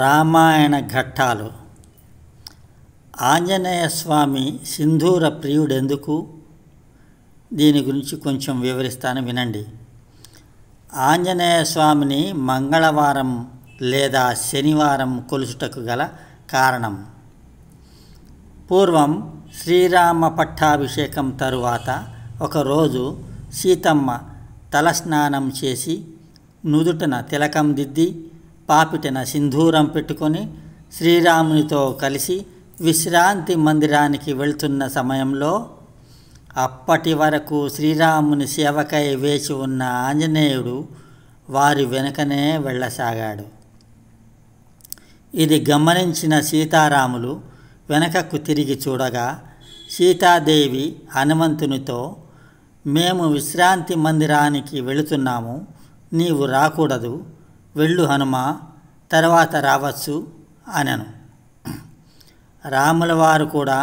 రామాయణ ఘట్టాలు ఆంజనేయ స్వామి సింధూర ప్రియుడెందుకు దీని గురించి కొంచెం వివరిస్తాను వినండి ఆంజనేయ స్వామిని మంగళవారం లేదా శనివారం కొలుసుటకు గల కారణం పూర్వం శ్రీరామ పట్టాభిషేకం తరువాత ఒకరోజు సీతమ్మ తలస్నానం చేసి నుదుటన తిలకం దిద్ది పాపిటన సింధూరం పెట్టుకొని శ్రీరామునితో కలిసి విశ్రాంతి మందిరానికి వెళ్తున్న సమయంలో అప్పటి వరకు శ్రీరాముని సేవకై వేచి ఉన్న ఆంజనేయుడు వారి వెనుకనే వెళ్ళసాగాడు ఇది గమనించిన సీతారాములు వెనకకు తిరిగి చూడగా సీతాదేవి హనుమంతునితో మేము విశ్రాంతి మందిరానికి వెళుతున్నాము నీవు రాకూడదు వెళ్ళు హనుమా తర్వాత రావచ్చు అనను రాముల వారు కూడా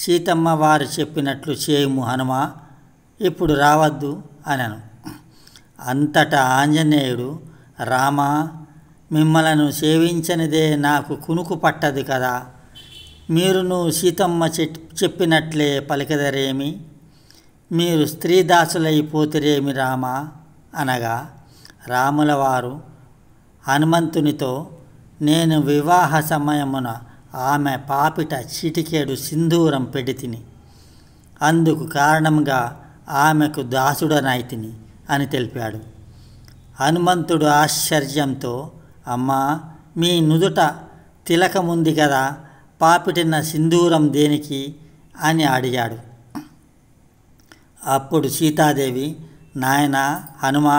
సీతమ్మ వారు చెప్పినట్లు చేయము హనుమా ఇప్పుడు రావద్దు అనను అంతటా ఆంజనేయుడు రామ మిమ్మలను సేవించనిదే నాకు కునుకు పట్టదు కదా మీరును సీతమ్మ చెప్పినట్లే పలికదరేమి మీరు స్త్రీ రామా అనగా రాముల వారు హనుమంతునితో నేను వివాహ సమయమున ఆమె పాపిట చిటికేడు సింధూరం పెడితిని అందుకు కారణంగా ఆమెకు దాసుడనైతిని అని తెలిపాడు హనుమంతుడు ఆశ్చర్యంతో అమ్మా మీ నుదుట తిలకముంది కదా పాపిటిన సింధూరం దేనికి అని అడిగాడు అప్పుడు సీతాదేవి నాయన హనుమా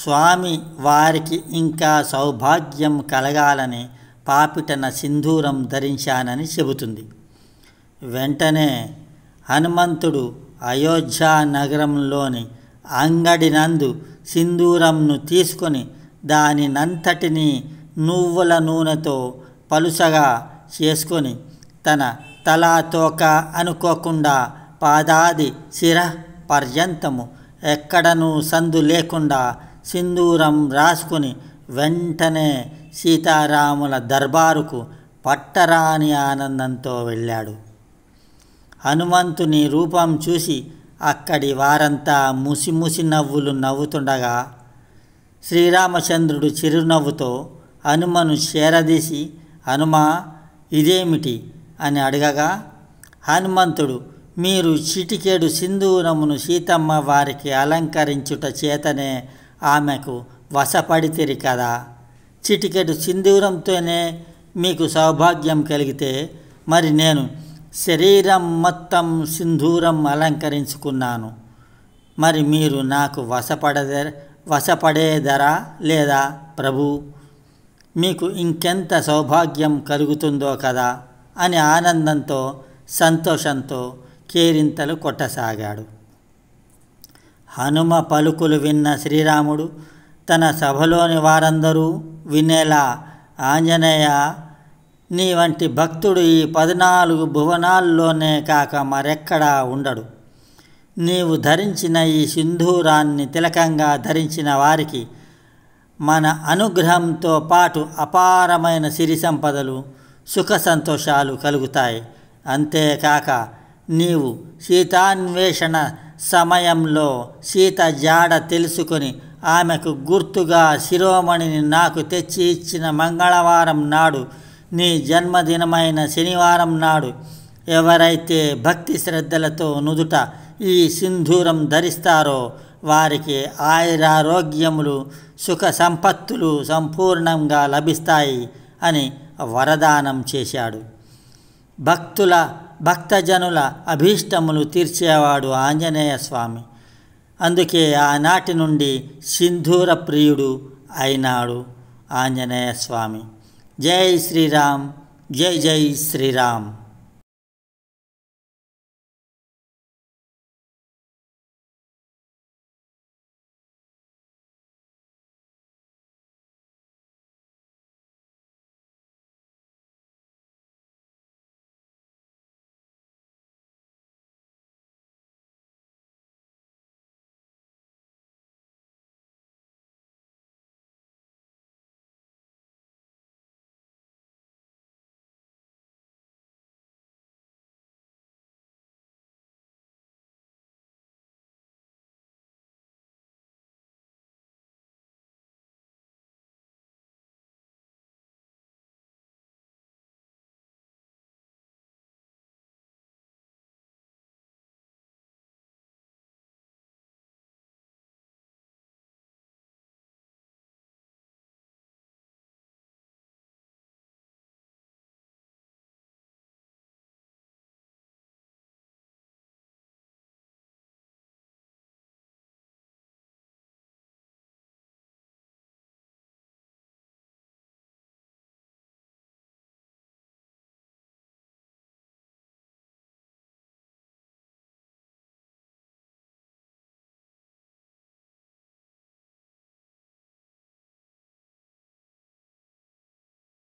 స్వామి వారికి ఇంకా సౌభాగ్యం కలగాలని పాపిటన సింధూరం ధరించానని చెబుతుంది వెంటనే హనుమంతుడు అయోధ్యా నగరంలోని అంగడి నందు సింధూరంను తీసుకొని దానినంతటినీ నువ్వుల నూనెతో పలుసగా చేసుకొని తన తలాతోక తోక అనుకోకుండా పాదాది శిర పర్యంతము ఎక్కడనూ సందు లేకుండా సింధూరం రాసుకుని వెంటనే సీతారాముల దర్బారుకు పట్టరాని ఆనందంతో వెళ్ళాడు హనుమంతుని రూపం చూసి అక్కడి వారంతా ముసిముసి నవ్వులు నవ్వుతుండగా శ్రీరామచంద్రుడు చిరునవ్వుతో హనుమను చేరదీసి హనుమా ఇదేమిటి అని అడగగా హనుమంతుడు మీరు చిటికేడు సింధూరమును సీతమ్మ వారికి అలంకరించుట చేతనే ఆమెకు వశపడితిరి కదా చిటికెడు సింధూరంతోనే మీకు సౌభాగ్యం కలిగితే మరి నేను శరీరం మొత్తం సింధూరం అలంకరించుకున్నాను మరి మీరు నాకు వశపడదే వశపడేదరా లేదా ప్రభు మీకు ఇంకెంత సౌభాగ్యం కలుగుతుందో కదా అని ఆనందంతో సంతోషంతో కేరింతలు కొట్టసాగాడు హనుమ పలుకులు విన్న శ్రీరాముడు తన సభలోని వారందరూ వినేలా ఆంజనేయ నీ వంటి భక్తుడు ఈ పద్నాలుగు భువనాల్లోనే కాక మరెక్కడా ఉండడు నీవు ధరించిన ఈ సింధూరాన్ని తిలకంగా ధరించిన వారికి మన అనుగ్రహంతో పాటు అపారమైన సిరి సంపదలు సుఖ సంతోషాలు కలుగుతాయి అంతేకాక నీవు సీతాన్వేషణ సమయంలో సీత జాడ తెలుసుకొని ఆమెకు గుర్తుగా శిరోమణిని నాకు తెచ్చి ఇచ్చిన మంగళవారం నాడు నీ జన్మదినమైన శనివారం నాడు ఎవరైతే భక్తి శ్రద్ధలతో నుదుట ఈ సింధూరం ధరిస్తారో వారికి ఆయురారోగ్యములు సుఖ సంపత్తులు సంపూర్ణంగా లభిస్తాయి అని వరదానం చేశాడు భక్తుల భక్తజనుల అభీష్టములు తీర్చేవాడు ఆంజనేయ స్వామి అందుకే ఆనాటి నుండి సింధూర ప్రియుడు అయినాడు ఆంజనేయ స్వామి జై శ్రీరామ్ జై జై శ్రీరామ్